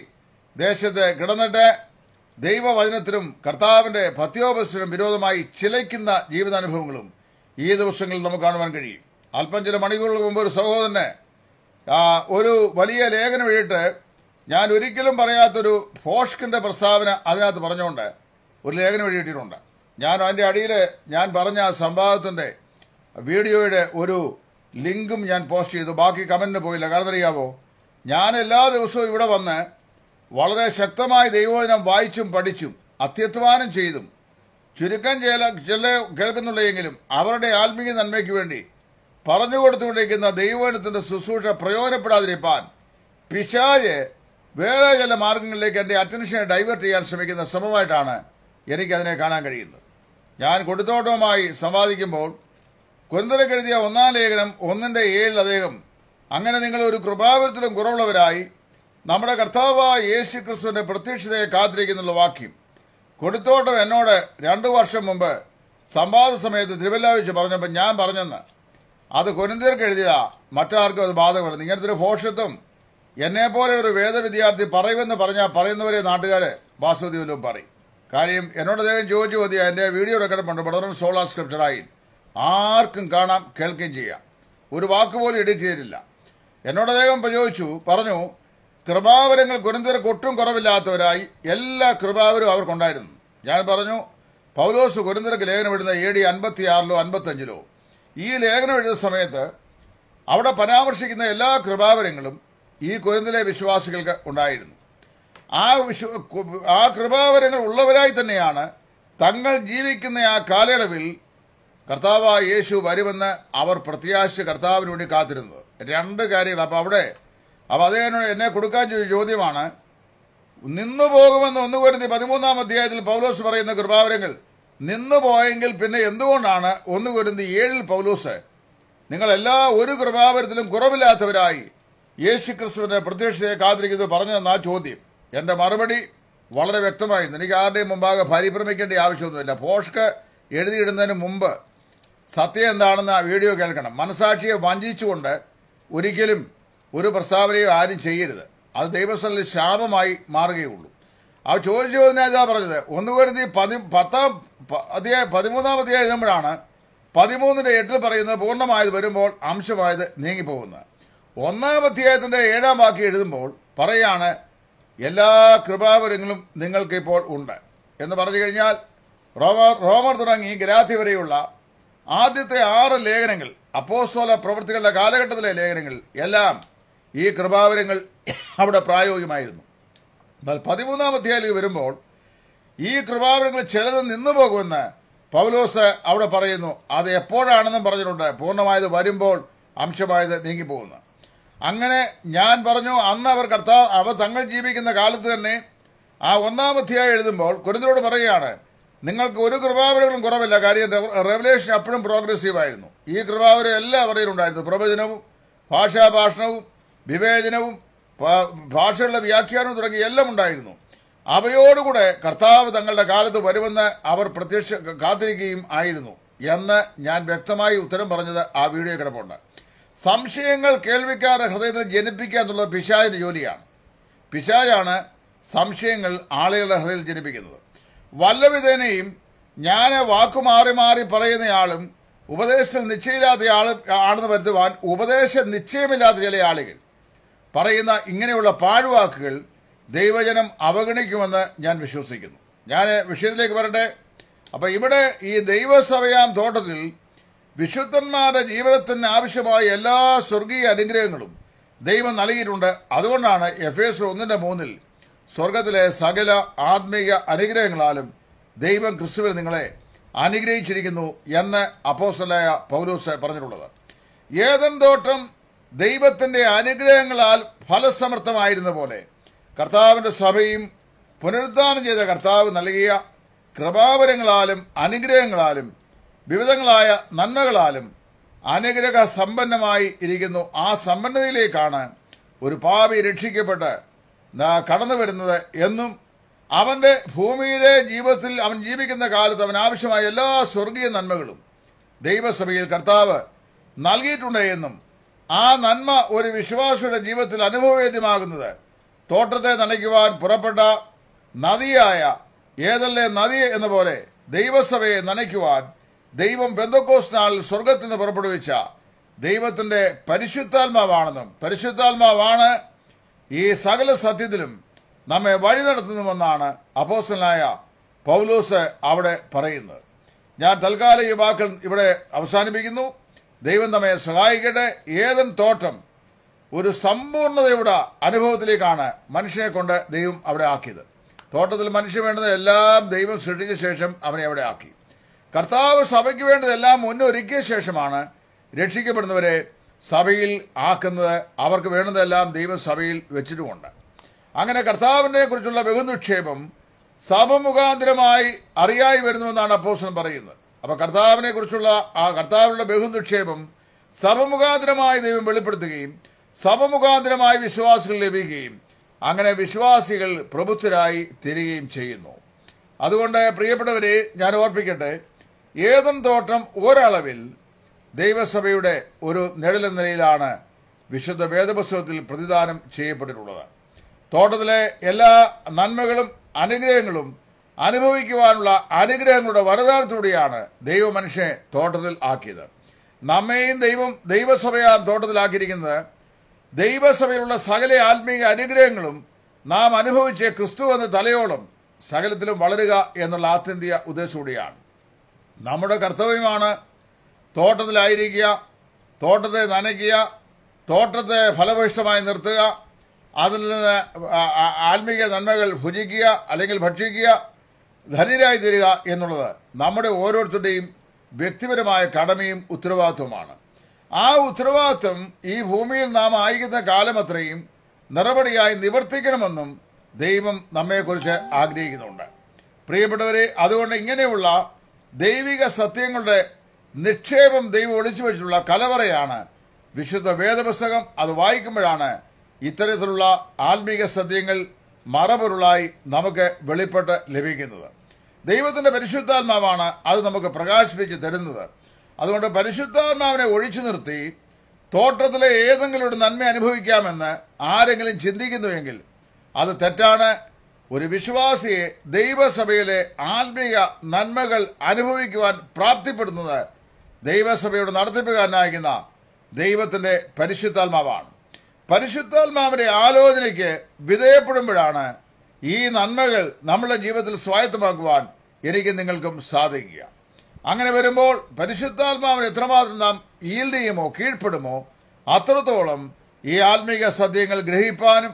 A: ദേശത്ത് കിടന്നിട്ട് ദൈവവചനത്തിനും കർത്താവിന്റെ ഭക്തിയോപസിനും വിരോധമായി ചിലയ്ക്കുന്ന ജീവിതാനുഭവങ്ങളും ഈ ദിവസങ്ങളിൽ നമുക്ക് കാണുവാൻ കഴിയും അല്പം ചില മണിക്കൂറുകൾ മുമ്പ് ഒരു സഹോദരന് ഒരു വലിയ ലേഖനം എഴുതിയിട്ട് ഞാൻ ഒരിക്കലും പറയാത്തൊരു ഫോഷ്കിൻ്റെ പ്രസ്താവന അതിനകത്ത് പറഞ്ഞുകൊണ്ട് ഒരു ലേഖനം എഴുതിയിട്ടുണ്ട് ഞാൻ അതിൻ്റെ അടിയിൽ ഞാൻ പറഞ്ഞ സംവാദത്തിൻ്റെ വീഡിയോയുടെ ഒരു ലിങ്കും ഞാൻ പോസ്റ്റ് ചെയ്തു ബാക്കി കമൻറ്റിന് പോയില്ല കാരണം ഞാൻ എല്ലാ ദിവസവും ഇവിടെ വന്ന് വളരെ ശക്തമായ ദൈവവചനം വായിച്ചും പഠിച്ചും അത്യധ്വാനം ചെയ്തും ചുരുക്കം ചില ചില കേൾക്കുന്നുണ്ടെങ്കിലും അവരുടെ ആത്മീയ നന്മയ്ക്ക് വേണ്ടി പറഞ്ഞു കൊടുത്തുകൊണ്ടിരിക്കുന്ന ദൈവവചനത്തിൻ്റെ ശുശ്രൂഷ പ്രയോജനപ്പെടാതിരിക്കാൻ പിശാജ് വേറെ ചില മാർഗങ്ങളിലേക്ക് എൻ്റെ അറ്റൻഷനെ ഡൈവേർട്ട് ചെയ്യാൻ ശ്രമിക്കുന്ന ശ്രമമായിട്ടാണ് എനിക്കതിനെ കാണാൻ കഴിയുന്നത് ഞാൻ കൊടുത്തോട്ടവുമായി സംവാദിക്കുമ്പോൾ എഴുതിയ ഒന്നാം ലേഖനം ഒന്നിൻ്റെ ഏഴിൽ അദ്ദേഹം അങ്ങനെ നിങ്ങൾ ഒരു കൃപാവരത്തിലും കുറവുള്ളവരായി നമ്മുടെ കർത്താവായ യേശു ക്രിസ്തുവിൻ്റെ പ്രത്യക്ഷതയെ കാത്തിരിക്കുന്നുള്ള വാക്യം കൊടുത്തോട്ടം എന്നോട് രണ്ടു വർഷം മുമ്പ് സംവാദ സമയത്ത് തിരുവല്ലാവിച്ച് പറഞ്ഞപ്പോൾ ഞാൻ പറഞ്ഞെന്ന് അത് കുരുന്തർക്ക് എഴുതിയതാ മറ്റാർക്കും അത് ബാധകമല്ല ഇങ്ങനത്തെ ഒരു ഭോഷത്വം എന്നെപ്പോലെ ഒരു വേദവിദ്യാർത്ഥി പറയുമെന്ന് പറഞ്ഞാൽ പറയുന്നവരെ നാട്ടുകാർ വാസുദേവനും പറയും കാര്യം എന്നോട് അദ്ദേഹം ചോദിച്ചു മതിയാ എൻ്റെ വീഡിയോ റെക്കോർഡ് പണ്ട് പടർന്ന് സോളാർ ആയി ആർക്കും കാണാം കേൾക്കുകയും ചെയ്യാം ഒരു വാക്കുപോലും എഡിറ്റ് ചെയ്തില്ല എന്നോട് അദ്ദേഹം പ്രചോദിച്ചു പറഞ്ഞു കൃപാവരങ്ങൾ ഗുരുന്തരക്ക് ഒട്ടും കുറവില്ലാത്തവരായി എല്ലാ കൃപാവരും അവർക്കുണ്ടായിരുന്നു ഞാൻ പറഞ്ഞു പൗലോസ് ഗുരുന്തരക്ക് ലേഖനം എഴുതുന്ന എ ഡി അൻപത്തി ആറിലോ അൻപത്തഞ്ചിലോ ഈ ലേഖനം എഴുതുന്ന സമയത്ത് അവിടെ പരാമർശിക്കുന്ന എല്ലാ കൃപാവരങ്ങളും ഈ കുരുന്തലെ വിശ്വാസികൾക്ക് ഉണ്ടായിരുന്നു ആ വിശ്വ ആ കൃപാവരങ്ങൾ ഉള്ളവരായി തന്നെയാണ് തങ്ങൾ ജീവിക്കുന്ന ആ കാലയളവിൽ കർത്താവ് യേശു വരുമെന്ന് അവർ പ്രത്യാശിച്ച് കർത്താവിന് വേണ്ടി കാത്തിരുന്നത് രണ്ട് കാര്യങ്ങൾ അപ്പോൾ അവിടെ അപ്പോൾ അദ്ദേഹം എന്നെ കൊടുക്കാൻ ചോദ്യമാണ് നിന്നു പോകുമെന്ന് ഒന്നു കൊരുതി പതിമൂന്നാം അധ്യായത്തിൽ പൗലോസ് പറയുന്ന കൃപാവരങ്ങൾ നിന്നു പോയെങ്കിൽ പിന്നെ എന്തുകൊണ്ടാണ് ഒന്നു കൊരുന്തി ഏഴിൽ പൗലോസ് നിങ്ങളെല്ലാ ഒരു കൃപാവരത്തിലും കുറവില്ലാത്തവരായി യേശു ക്രിസ്തുവിൻ്റെ പ്രത്യക്ഷതയെ കാത്തിരിക്കുന്നത് തന്ന ആ ചോദ്യം എൻ്റെ മറുപടി വളരെ വ്യക്തമായിരുന്നു എനിക്ക് ആരുടെയും മുമ്പാകെ പരിഭ്രമിക്കേണ്ട ആവശ്യമൊന്നുമില്ല പോഷ്ക്ക് എഴുതിയിടുന്നതിന് മുമ്പ് സത്യം എന്താണെന്ന് ആ വീഡിയോ കേൾക്കണം മനസാക്ഷിയെ വഞ്ചിച്ചുകൊണ്ട് ഒരിക്കലും ഒരു പ്രസ്താവനയും ആരും ചെയ്യരുത് അത് ദൈവസ്ഥലിൽ ശാപമായി മാറുകയുള്ളൂ ആ ചോദിച്ചു ഇതാ പറഞ്ഞത് ഒന്ന് കരുതി പതി പത്താം അധ്യായ പതിമൂന്നാം അധ്യായം എഴുതുമ്പോഴാണ് പതിമൂന്നിൻ്റെ എട്ടിൽ പറയുന്നത് പൂർണ്ണമായത് വരുമ്പോൾ അംശമായത് നീങ്ങിപ്പോകുന്നത് ഒന്നാം അധ്യായത്തിൻ്റെ ഏഴാം വാക്യം എഴുതുമ്പോൾ പറയാണ് എല്ലാ കൃപാവരങ്ങളും നിങ്ങൾക്കിപ്പോൾ ഉണ്ട് എന്ന് പറഞ്ഞു കഴിഞ്ഞാൽ റോമർ റോമർ തുടങ്ങി ഗ്രാഥി വരെയുള്ള ആദ്യത്തെ ആറ് ലേഖനങ്ങൾ അപ്പോസ്തോല പ്രവൃത്തികളുടെ കാലഘട്ടത്തിലെ ലേഖനങ്ങൾ എല്ലാം ഈ കൃപാവരങ്ങൾ അവിടെ പ്രായോഗികമായിരുന്നു എന്നാൽ പതിമൂന്നാം അധ്യായിലേക്ക് വരുമ്പോൾ ഈ കൃപാവരങ്ങൾ ചിലത് നിന്നു പോകുമെന്ന് പൗലോസ് അവിടെ പറയുന്നു അത് എപ്പോഴാണെന്നും പറഞ്ഞിട്ടുണ്ട് പൂർണ്ണമായത് വരുമ്പോൾ അംശമായത് നീങ്ങിപ്പോകുന്നു അങ്ങനെ ഞാൻ പറഞ്ഞു അന്ന് അവർ കർത്താവ് അവർ തങ്ങൾ ജീവിക്കുന്ന കാലത്ത് തന്നെ ആ ഒന്നാം അധ്യായം എഴുതുമ്പോൾ കുരുന്നിനോട് പറയുകയാണ് നിങ്ങൾക്ക് ഒരു കൃപാവരകളും കുറവില്ല കാര്യം റെവലേഷൻ അപ്പോഴും പ്രോഗ്രസീവായിരുന്നു ഈ കൃപാവരം എല്ലാവരുടെയും ഉണ്ടായിരുന്നു പ്രവചനവും ഭാഷാഭാഷണവും വിവേചനവും ഭാഷകളുടെ വ്യാഖ്യാനവും തുടങ്ങി എല്ലാം ഉണ്ടായിരുന്നു അവയോടുകൂടെ കർത്താവ് തങ്ങളുടെ കാലത്ത് വരുമെന്ന് അവർ പ്രത്യക്ഷ കാത്തിരിക്കുകയും ആയിരുന്നു എന്ന് ഞാൻ വ്യക്തമായി ഉത്തരം പറഞ്ഞത് ആ വീഡിയോ കിടപ്പുണ്ട് സംശയങ്ങൾ കേൾവിക്കാരുടെ ഹൃദയത്തിൽ ജനിപ്പിക്കുക എന്നുള്ളത് പിശാജിൻ്റെ ജോലിയാണ് പിശാജാണ് സംശയങ്ങൾ ആളുകളുടെ ഹൃദയത്തിൽ ജനിപ്പിക്കുന്നത് വല്ലവിധേനയും ഞാൻ വാക്കു മാറി മാറി പറയുന്നയാളും ഉപദേശം നിശ്ചയമില്ലാത്തയാളും ആണെന്ന് വരുത്തുവാൻ ഉപദേശ നിശ്ചയമില്ലാത്ത ചില ആളുകൾ പറയുന്ന ഇങ്ങനെയുള്ള പാഴ്വാക്കുകൾ ദൈവജനം അവഗണിക്കുമെന്ന് ഞാൻ വിശ്വസിക്കുന്നു ഞാൻ വിഷയത്തിലേക്ക് വരട്ടെ അപ്പോൾ ഇവിടെ ഈ ദൈവസഭയാം തോട്ടത്തിൽ വിശുദ്ധന്മാരുടെ ജീവിതത്തിന് ആവശ്യമായ എല്ലാ സ്വർഗീയ അനുഗ്രഹങ്ങളും ദൈവം നൽകിയിട്ടുണ്ട് അതുകൊണ്ടാണ് എഫ് എസ് ഒന്നിൻ്റെ മൂന്നിൽ സ്വർഗത്തിലെ സകല ആത്മീയ അനുഗ്രഹങ്ങളാലും ദൈവം ക്രിസ്തുവിൽ നിങ്ങളെ അനുഗ്രഹിച്ചിരിക്കുന്നു എന്ന് അപ്പോസലായ പൗലോസ് പറഞ്ഞിട്ടുള്ളത് ഏതൻ തോട്ടം ദൈവത്തിൻ്റെ അനുഗ്രഹങ്ങളാൽ ഫലസമർത്ഥമായിരുന്ന പോലെ കർത്താവിൻ്റെ സഭയും പുനരുദ്ധാനം ചെയ്ത കർത്താവ് നൽകിയ കൃപാവരങ്ങളാലും അനുഗ്രഹങ്ങളാലും വിവിധങ്ങളായ നന്മകളാലും അനുഗ്രഹ സമ്പന്നമായി ഇരിക്കുന്നു ആ സമ്പന്നതയിലേക്കാണ് ഒരു പാപി രക്ഷിക്കപ്പെട്ട് കടന്നു വരുന്നത് എന്നും അവൻ്റെ ഭൂമിയിലെ ജീവിതത്തിൽ അവൻ ജീവിക്കുന്ന കാലത്ത് അവൻ ആവശ്യമായ എല്ലാ സ്വർഗീയ നന്മകളും ദൈവസഭയിൽ കർത്താവ് നൽകിയിട്ടുണ്ട് എന്നും ആ നന്മ ഒരു വിശ്വാസിയുടെ ജീവിതത്തിൽ അനുഭവവേദ്യമാകുന്നത് തോട്ടത്തെ നനയ്ക്കുവാൻ പുറപ്പെട്ട നദിയായ ഏതല്ലേ നദി എന്ന പോലെ ദൈവസഭയെ നനയ്ക്കുവാൻ ദൈവം ബന്ധക്കോസ് നാളിൽ സ്വർഗത്തിൽ നിന്ന് പുറപ്പെടുവിച്ച ദൈവത്തിൻ്റെ പരിശുദ്ധാത്മാവാണെന്നും പരിശുദ്ധാത്മാവാണ് ഈ സകല സത്യത്തിലും നമ്മെ വഴി നടത്തുന്നുവെന്നാണ് അപ്പോസ്റ്റലായ പൗലോസ് അവിടെ പറയുന്നത് ഞാൻ തൽക്കാലം ഈ ഇവിടെ അവസാനിപ്പിക്കുന്നു ദൈവം നമ്മെ സഹായിക്കട്ടെ ഏതും തോട്ടം ഒരു സമ്പൂർണ്ണതയുടെ അനുഭവത്തിലേക്കാണ് മനുഷ്യനെ കൊണ്ട് ദൈവം അവിടെ ആക്കിയത് തോട്ടത്തിൽ മനുഷ്യൻ വേണ്ടത് എല്ലാം ദൈവം സൃഷ്ടിച്ച ശേഷം അവനെ അവിടെ ആക്കി കർത്താവ് സഭയ്ക്ക് വേണ്ടതെല്ലാം മുന്നൊരുക്കിയ ശേഷമാണ് രക്ഷിക്കപ്പെടുന്നവരെ സഭയിൽ ആക്കുന്നത് അവർക്ക് വേണ്ടതെല്ലാം ദൈവം സഭയിൽ വെച്ചിട്ടുമുണ്ട് അങ്ങനെ കർത്താവിനെ കുറിച്ചുള്ള ബഹുനിക്ഷേപം സഭ മുഖാന്തരമായി അറിയായി വരുന്നുവെന്നാണ് അപ്പോസനം പറയുന്നത് അപ്പോൾ കർത്താവിനെ കുറിച്ചുള്ള ആ കർത്താവിലുള്ള ബഹുനിക്ഷേപം സഭ മുഖാന്തരമായി ദൈവം വെളിപ്പെടുത്തുകയും സഭ മുഖാന്തരമായി വിശ്വാസികൾ ലഭിക്കുകയും അങ്ങനെ വിശ്വാസികൾ പ്രബുദ്ധരായി തീരുകയും ചെയ്യുന്നു അതുകൊണ്ട് പ്രിയപ്പെട്ടവരെ ഞാൻ ഓർപ്പിക്കട്ടെ ഏതും തോട്ടം ഒരളവിൽ ദൈവസഭയുടെ ഒരു നിഴലെന്ന നിലയിലാണ് വിശുദ്ധ വേദപുസ്തകത്തിൽ പ്രതിദാനം ചെയ്യപ്പെട്ടിട്ടുള്ളത് തോട്ടത്തിലെ എല്ലാ നന്മകളും അനുഗ്രഹങ്ങളും അനുഭവിക്കുവാനുള്ള അനുഗ്രഹങ്ങളുടെ വരദാനത്തിലൂടെയാണ് ദൈവ മനുഷ്യനെ തോട്ടത്തിൽ ആക്കിയത് നമ്മയും ദൈവം ദൈവസഭയാണ് തോട്ടത്തിലാക്കിയിരിക്കുന്നത് ദൈവസഭയിലുള്ള സകല ആത്മീയ അനുഗ്രഹങ്ങളും നാം അനുഭവിച്ച ക്രിസ്തു എന്ന തലയോളം സകലത്തിലും വളരുക എന്നുള്ള ആത്യന്തിക ഉദ്ദേശം കൂടിയാണ് നമ്മുടെ കർത്തവ്യമാണ് തോട്ടത്തിലായിരിക്കുക തോട്ടത്തെ നനയ്ക്കുക തോട്ടത്തെ ഫലഭൂഷ്ടമായി നിർത്തുക അതിൽ നിന്ന് ആത്മീയ നന്മകൾ ഭുജിക്കുക അല്ലെങ്കിൽ ഭക്ഷിക്കുക ധനിരായി തരിക എന്നുള്ളത് നമ്മുടെ ഓരോരുത്തരുടെയും വ്യക്തിപരമായ കടമയും ഉത്തരവാദിത്വമാണ് ആ ഉത്തരവാദിത്വം ഈ ഭൂമിയിൽ നാം ആയിരിക്കുന്ന കാലം അത്രയും നിറപടിയായി നിവർത്തിക്കണമെന്നും ദൈവം നമ്മെക്കുറിച്ച് ആഗ്രഹിക്കുന്നുണ്ട് പ്രിയപ്പെട്ടവരെ അതുകൊണ്ട് ഇങ്ങനെയുള്ള ദൈവിക സത്യങ്ങളുടെ നിക്ഷേപം ദൈവം ഒളിച്ചു വെച്ചിട്ടുള്ള കലവറയാണ് വിശുദ്ധ വേദപുസ്തകം അത് വായിക്കുമ്പോഴാണ് ഇത്തരത്തിലുള്ള ആത്മീക സത്യങ്ങൾ മറപൊരുളായി നമുക്ക് വെളിപ്പെട്ട് ലഭിക്കുന്നത് ദൈവത്തിന്റെ പരിശുദ്ധാത്മാവാണ് അത് നമുക്ക് പ്രകാശിപ്പിച്ച് തരുന്നത് അതുകൊണ്ട് പരിശുദ്ധാത്മാവിനെ ഒഴിച്ചു നിർത്തി തോട്ടത്തിലെ ഏതെങ്കിലും ഒരു നന്മ അനുഭവിക്കാമെന്ന് ആരെങ്കിലും ചിന്തിക്കുന്നുവെങ്കിൽ അത് തെറ്റാണ് ഒരു വിശ്വാസിയെ ദൈവസഭയിലെ ആത്മീയ നന്മകൾ അനുഭവിക്കുവാൻ പ്രാപ്തിപ്പെടുന്നത് ദൈവസഭയുടെ നടത്തിപ്പുകാരനായിരിക്കുന്ന ദൈവത്തിൻ്റെ പരിശുദ്ധാത്മാവാണ് പരിശുദ്ധാത്മാവിൻ്റെ ആലോചനയ്ക്ക് വിധേയപ്പെടുമ്പോഴാണ് ഈ നന്മകൾ നമ്മുടെ ജീവിതത്തിൽ സ്വായത്തമാക്കുവാൻ എനിക്ക് നിങ്ങൾക്കും സാധിക്കുക അങ്ങനെ വരുമ്പോൾ പരിശുദ്ധാത്മാവിന് എത്രമാത്രം നാം ഈൽഡ് ചെയ്യുമോ കീഴ്പ്പെടുമോ അത്രത്തോളം ഈ ആത്മീക സത്യങ്ങൾ ഗ്രഹിപ്പാനും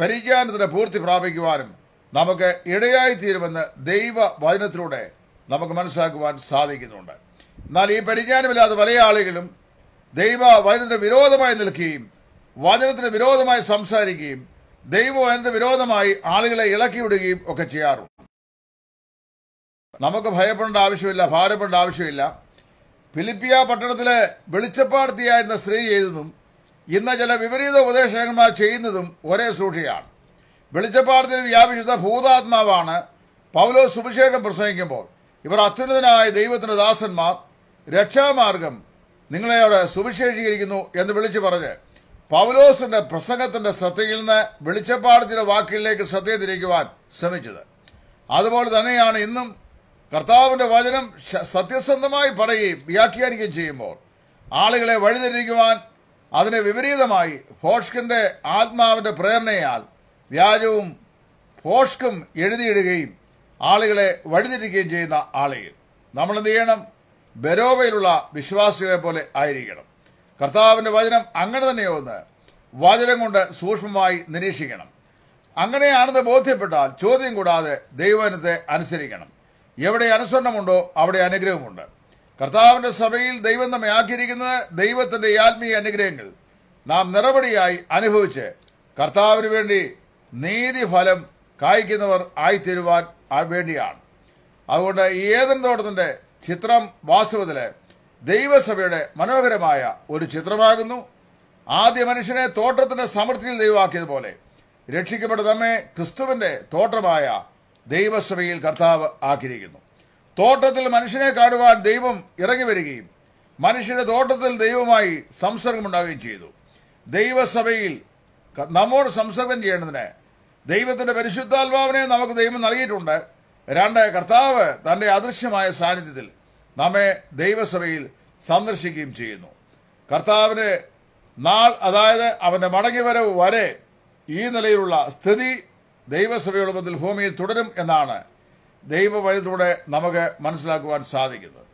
A: പരിജ്ഞാനത്തിന് പൂർത്തി പ്രാപിക്കുവാനും നമുക്ക് ഇടയായിത്തീരുമെന്ന് ദൈവ വചനത്തിലൂടെ നമുക്ക് മനസ്സിലാക്കുവാൻ സാധിക്കുന്നുണ്ട് എന്നാൽ ഈ പരിജ്ഞാനമില്ലാത്ത പല ആളുകളും ദൈവ വചനത്തിന് വിരോധമായി നിൽക്കുകയും വചനത്തിന് വിരോധമായി സംസാരിക്കുകയും ദൈവ വചനത്തിന് വിരോധമായി ആളുകളെ ഇളക്കിവിടുകയും ഒക്കെ ചെയ്യാറുണ്ട് നമുക്ക് ഭയപ്പെടേണ്ട ആവശ്യമില്ല ഭാരപ്പെടേണ്ട ആവശ്യമില്ല ഫിലിപ്പിയ പട്ടണത്തിലെ വെളിച്ചപ്പാടത്തിയായിരുന്ന സ്ത്രീ ചെയ്തതും ഇന്ന് ചില വിപരീത ഉപദേശകന്മാർ ചെയ്യുന്നതും ഒരേ സൂക്ഷിയാണ് വെളിച്ചപ്പാടത്തിൽ വ്യാപിച്ച ഭൂതാത്മാവാണ് പൗലോ സുവിശേഷം പ്രസംഗിക്കുമ്പോൾ ഇവർ അത്യുന്നതനായ ദൈവത്തിന്റെ ദാസന്മാർ രക്ഷാമാർഗം നിങ്ങളെ അവിടെ സുവിശേഷീകരിക്കുന്നു എന്ന് വിളിച്ചു പറഞ്ഞ് പൗലോസിന്റെ പ്രസംഗത്തിന്റെ ശ്രദ്ധയിൽ നിന്ന് വെളിച്ചപ്പാടത്തിന്റെ വാക്കിലേക്ക് ശ്രദ്ധയെ തിരിക്കുവാൻ ശ്രമിച്ചത് അതുപോലെ തന്നെയാണ് ഇന്നും കർത്താവിന്റെ വചനം സത്യസന്ധമായി പറയുകയും വ്യാഖ്യാനിക്കുകയും ചെയ്യുമ്പോൾ ആളുകളെ വഴിതിരിക്കുവാൻ അതിന് വിപരീതമായി ഫോഷ്കിന്റെ ആത്മാവിന്റെ പ്രേരണയാൽ വ്യാജവും ഫോഷ്കും എഴുതിയിടുകയും ആളുകളെ വഴിതിരിക്കുകയും ചെയ്യുന്ന ആളുകൾ നമ്മൾ എന്ത് ചെയ്യണം ബരോവയിലുള്ള വിശ്വാസികളെ പോലെ ആയിരിക്കണം കർത്താവിൻ്റെ വചനം അങ്ങനെ തന്നെയോന്ന് വചനം കൊണ്ട് സൂക്ഷ്മമായി നിരീക്ഷിക്കണം അങ്ങനെയാണെന്ന് ബോധ്യപ്പെട്ടാൽ ചോദ്യം കൂടാതെ ദൈവജനത്തെ അനുസരിക്കണം എവിടെ അനുസരണമുണ്ടോ അവിടെ അനുഗ്രഹമുണ്ട് കർത്താവിൻ്റെ സഭയിൽ ദൈവം നമ്മെ ആക്കിയിരിക്കുന്നത് ദൈവത്തിൻ്റെ ആത്മീയ അനുഗ്രഹങ്ങൾ നാം നിറവടിയായി അനുഭവിച്ച് കർത്താവിന് വേണ്ടി നീതിഫലം കായ്ക്കുന്നവർ ആയിത്തീരുവാൻ വേണ്ടിയാണ് അതുകൊണ്ട് ഏതെങ്കിലും തോട്ടത്തിൻ്റെ ചിത്രം വാസുവതില് ദൈവസഭയുടെ മനോഹരമായ ഒരു ചിത്രമാകുന്നു ആദ്യ മനുഷ്യനെ തോട്ടത്തിന്റെ സമൃദ്ധിയിൽ ദൈവമാക്കിയതുപോലെ രക്ഷിക്കപ്പെട്ട നമ്മെ ക്രിസ്തുവിന്റെ തോട്ടമായ ദൈവസഭയിൽ കർത്താവ് ആക്കിയിരിക്കുന്നു തോട്ടത്തിൽ മനുഷ്യനെ കാണുവാൻ ദൈവം ഇറങ്ങി വരികയും മനുഷ്യന്റെ തോട്ടത്തിൽ ദൈവമായി സംസർഗമുണ്ടാവുകയും ചെയ്തു ദൈവസഭയിൽ നമ്മോട് സംസർഗം ചെയ്യേണ്ടതിന് ദൈവത്തിന്റെ പരിശുദ്ധാത്മാവിനെ നമുക്ക് ദൈവം നൽകിയിട്ടുണ്ട് രണ്ട് കർത്താവ് തൻ്റെ അദൃശ്യമായ സാന്നിധ്യത്തിൽ നമ്മെ ദൈവസഭയിൽ സന്ദർശിക്കുകയും ചെയ്യുന്നു കർത്താവിന് നാൾ അതായത് അവൻ്റെ മടങ്ങിവരവ് വരെ ഈ നിലയിലുള്ള സ്ഥിതി ദൈവസഭയുടെ മുതൽ ഭൂമിയിൽ തുടരും എന്നാണ് ദൈവവഴുത്തിലൂടെ നമുക്ക് മനസ്സിലാക്കുവാൻ സാധിക്കുന്നത്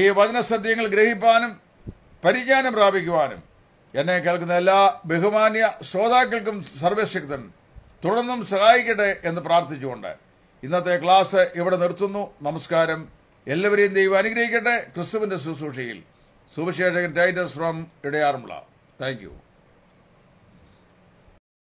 A: ഈ വചനസദ്യങ്ങൾ ഗ്രഹിപ്പാനും പരിജ്ഞാനം പ്രാപിക്കുവാനും എന്നെ കേൾക്കുന്ന എല്ലാ ബഹുമാന്യ ശ്രോതാക്കൾക്കും സർവശക്തൻ തുടർന്നും സഹായിക്കട്ടെ എന്ന് പ്രാർത്ഥിച്ചുകൊണ്ട് ഇന്നത്തെ ക്ലാസ് ഇവിടെ നിർത്തുന്നു നമസ്കാരം എല്ലാവരെയും ദൈവം അനുഗ്രഹിക്കട്ടെ ക്രിസ്തുവിൻ്റെ ശുശ്രൂഷയിൽ സുവിശേഷകൻ ടൈറ്റസ് ഫ്രം ഇടയാറുമുള്ള താങ്ക്